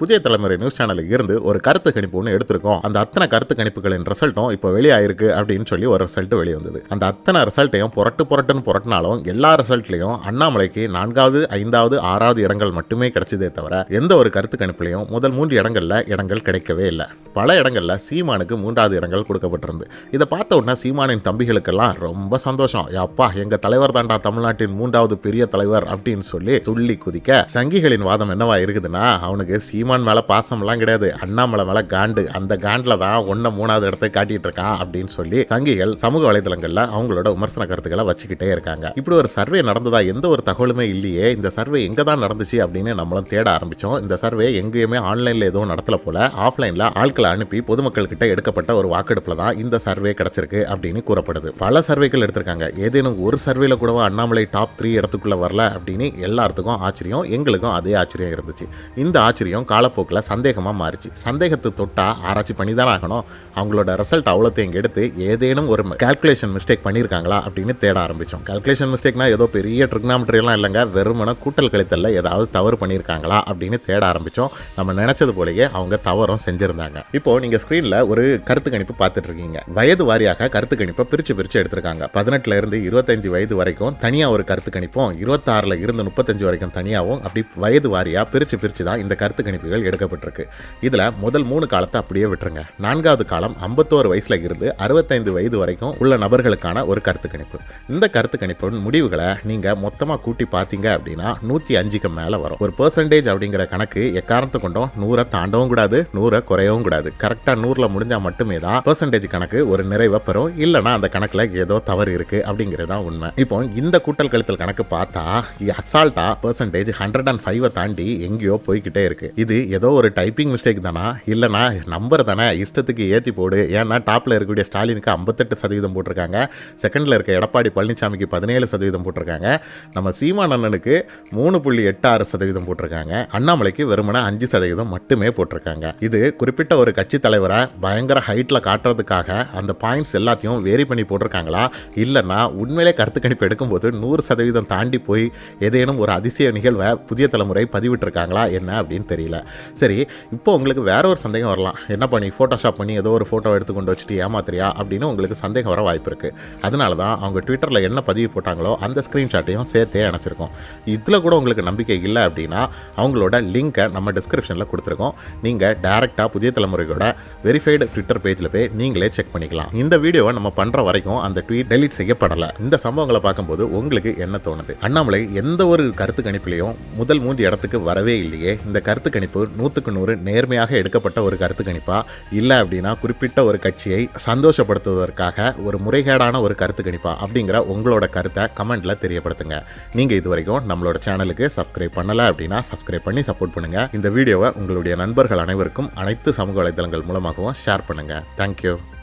புதிய தலைமுறை நியூஸ் சேனலில் இருந்து ஒரு கருத்து கணிப்பு ஒன்று எடுத்திருக்கோம் அந்த அத்தனை கருத்து கணிப்புகளின் ரிசல்ட்டும் இப்போ வெளியாயிருக்கு அப்படின்னு சொல்லி ஒரு ரிசல்ட் வெளிவந்தது அந்த அத்தனை ரிசல்ட்டையும் புரட்டு புரட்டுன்னு புரட்டினாலும் எல்லா ரிசல்ட்லையும் அண்ணாமலைக்கு நான்காவது ஐந்தாவது ஆறாவது இடங்கள் மட்டுமே கிடைச்சதே தவிர எந்த ஒரு கருத்து கணிப்புலையும் முதல் மூன்று இடங்களில் இடங்கள் கிடைக்கவே இல்லை பல இடங்களில் சீமானுக்கு மூன்றாவது இடங்கள் கொடுக்கப்பட்டிருந்து இதை பார்த்த உடனே சீமானின் தம்பிகளுக்கெல்லாம் ரொம்ப சந்தோஷம் அப்பா எங்கள் தலைவர் தாண்டா தமிழ்நாட்டின் மூன்றாவது பெரிய தலைவர் அப்படின்னு சொல்லி துள்ளி குதிக்க சங்கிகளின் வாதம் என்னவா இருக்குதுன்னா அவனுக்கு சீ சீமான் மேலே பாசம்லாம் கிடையாது அண்ணாமலை மேலே காண்டு அந்த காண்டில் தான் ஒன்றை மூணாவது இடத்தை காட்டிட்டு இருக்கா அப்படின்னு சொல்லி சங்கிகள் சமூக வலைதளங்களில் அவங்களோட விமர்சன கருத்துக்களை வச்சுக்கிட்டே இருக்காங்க இப்படி ஒரு சர்வே நடந்ததா எந்த ஒரு தகவலுமே இல்லையே இந்த சர்வே எங்கே தான் நடந்துச்சு அப்படின்னு நம்மளும் தேட ஆரம்பித்தோம் இந்த சர்வே எங்கேயுமே ஆன்லைனில் எதுவும் நடத்தல போல ஆஃப்லைனில் ஆட்களை அனுப்பி பொதுமக்கள்கிட்ட எடுக்கப்பட்ட ஒரு வாக்கெடுப்பில் தான் இந்த சர்வே கிடச்சிருக்கு அப்படின்னு கூறப்படுது பல சர்வேகள் எடுத்திருக்காங்க ஏதேனும் ஒரு சர்வேல கூடவா அண்ணாமலை டாப் த்ரீ இடத்துக்குள்ளே வரல அப்படின்னு எல்லாத்துக்கும் ஆச்சரியம் எங்களுக்கும் அதே ஆச்சரியம் இருந்துச்சு இந்த ஆச்சரியம் காலப்போக்கில் சந்தேகமாக மாறிச்சு சந்தேகத்தை தொட்டால் ஆராய்ச்சி பண்ணி தான் ஆகணும் அவங்களோட ரிசல்ட் அவ்வளோத்தையும் எடுத்து ஏதேனும் ஒரு கால்குலேஷன் மிஸ்டேக் பண்ணியிருக்காங்களா அப்படின்னு தேட ஆரம்பித்தோம் கால்குலேஷன் மிஸ்டேக்னா ஏதோ பெரிய ட்ரிக்னாமெட்ரியெல்லாம் இல்லைங்க வெறுமன கூட்டல் கழித்தலில் ஏதாவது தவறு பண்ணியிருக்காங்களா அப்படின்னு தேட ஆரம்பித்தோம் நம்ம நினச்சது போலேயே அவங்க தவறும் செஞ்சுருந்தாங்க இப்போது நீங்கள் ஸ்க்ரீனில் ஒரு கருத்து கணிப்பு பார்த்துட்டு இருக்கீங்க வயது வாரியாக கருத்து கணிப்பை பிரித்து பிரித்து எடுத்திருக்காங்க பதினெட்டுல இருந்து இருபத்தஞ்சு வயது வரைக்கும் தனியாக ஒரு கருத்து கணிப்பும் இருபத்தாறில் இருந்து முப்பத்தஞ்சு வரைக்கும் தனியாகவும் அப்படி வயது வாரியாக பிரித்து பிரித்து தான் இந்த கருத்து கணிப்பு கணக்குகள் எடுக்கப்பட்டிருக்கு இதில் முதல் மூணு காலத்தை அப்படியே விட்டுருங்க நான்காவது காலம் ஐம்பத்தோரு வயசில் இருந்து அறுபத்தைந்து வயது வரைக்கும் உள்ள நபர்களுக்கான ஒரு கருத்து கணிப்பு இந்த கருத்து கணிப்பின் முடிவுகளை நீங்கள் மொத்தமாக கூட்டி பார்த்தீங்க அப்படின்னா நூற்றி அஞ்சுக்கு மேலே வரும் ஒரு பர்சன்டேஜ் அப்படிங்கிற கணக்கு எக்காரணத்தை கொண்டும் நூறை தாண்டவும் கூடாது நூறை குறையவும் கூடாது கரெக்டாக நூறில் முடிஞ்சால் மட்டுமே தான் பர்சன்டேஜ் கணக்கு ஒரு நிறைவை பெறும் இல்லைனா அந்த கணக்கில் ஏதோ தவறு இருக்குது அப்படிங்கிறது தான் உண்மை இப்போ இந்த கூட்டல் கழுத்தல் கணக்கு பார்த்தா அசால்ட்டா பர்சன்டேஜ் ஹண்ட்ரட் அண்ட் ஃபைவை தாண்டி எங்கேயோ போய்கிட்டே இருக்கு இது இது ஏதோ ஒரு டைப்பிங் மிஸ்டேக் தானா இல்லைனா நம்பர் தானே இஷ்டத்துக்கு ஏற்றி போடு ஏன்னா டாப்பில் இருக்கக்கூடிய ஸ்டாலினுக்கு ஐம்பத்தெட்டு சதவீதம் போட்டிருக்காங்க செகண்டில் இருக்க எடப்பாடி பழனிசாமிக்கு பதினேழு சதவீதம் போட்டிருக்காங்க நம்ம சீமான் அண்ணனுக்கு மூணு புள்ளி எட்டு ஆறு சதவீதம் போட்டிருக்காங்க அண்ணாமலைக்கு வெறுமன அஞ்சு சதவீதம் மட்டுமே போட்டிருக்காங்க இது குறிப்பிட்ட ஒரு கட்சி தலைவரை பயங்கர ஹைட்டில் காட்டுறதுக்காக அந்த பாயிண்ட்ஸ் எல்லாத்தையும் வேரி பண்ணி போட்டிருக்காங்களா இல்லைனா உண்மையிலே கருத்து கணிப்பு எடுக்கும்போது நூறு சதவீதம் தாண்டி போய் ஏதேனும் ஒரு அதிசய நிகழ்வை புதிய தலைமுறை பதிவிட்டிருக்காங்களா என்ன அப்படின்னு தெரியல சரி இப்போ உங்களுக்கு வேற ஒரு சந்தேகம் வரலாம் என்ன பண்ணி ஃபோட்டோஷாப் பண்ணி ஏதோ ஒரு ஃபோட்டோ எடுத்து கொண்டு வச்சுட்டு ஏமாத்திரியா அப்படின்னு உங்களுக்கு சந்தேகம் வர வாய்ப்பு இருக்குது அதனால தான் அவங்க ட்விட்டரில் என்ன பதிவு போட்டாங்களோ அந்த ஸ்க்ரீன்ஷாட்டையும் சேர்த்தே அணைச்சிருக்கோம் இதில் கூட உங்களுக்கு நம்பிக்கை இல்லை அப்படின்னா அவங்களோட லிங்க்கை நம்ம டிஸ்கிரிப்ஷனில் கொடுத்துருக்கோம் நீங்கள் டேரெக்டாக புதிய தலைமுறையோட வெரிஃபைடு ட்விட்டர் பேஜில் போய் நீங்களே செக் பண்ணிக்கலாம் இந்த வீடியோவை நம்ம பண்ணுற வரைக்கும் அந்த ட்வீட் டெலிட் செய்யப்படலை இந்த சம்பவங்களை பார்க்கும்போது உங்களுக்கு என்ன தோணுது அண்ணாமலை எந்த ஒரு கருத்து கணிப்பிலையும் முதல் மூன்று இடத்துக்கு வரவே இல்லையே இந்த கருத்து கணிப்பு கணிப்பு நூற்றுக்கு நூறு நேர்மையாக எடுக்கப்பட்ட ஒரு கருத்து கணிப்பா இல்லை அப்படின்னா குறிப்பிட்ட ஒரு கட்சியை சந்தோஷப்படுத்துவதற்காக ஒரு முறைகேடான ஒரு கருத்து கணிப்பா அப்படிங்கிற உங்களோட கருத்தை கமெண்ட்டில் தெரியப்படுத்துங்க நீங்கள் இது வரைக்கும் நம்மளோட சேனலுக்கு சப்ஸ்கிரைப் பண்ணலை அப்படின்னா சப்ஸ்கிரைப் பண்ணி சப்போர்ட் பண்ணுங்கள் இந்த வீடியோவை உங்களுடைய நண்பர்கள் அனைவருக்கும் அனைத்து சமூக வலைதளங்கள் மூலமாகவும் ஷேர் பண்ணுங்கள் தேங்க்யூ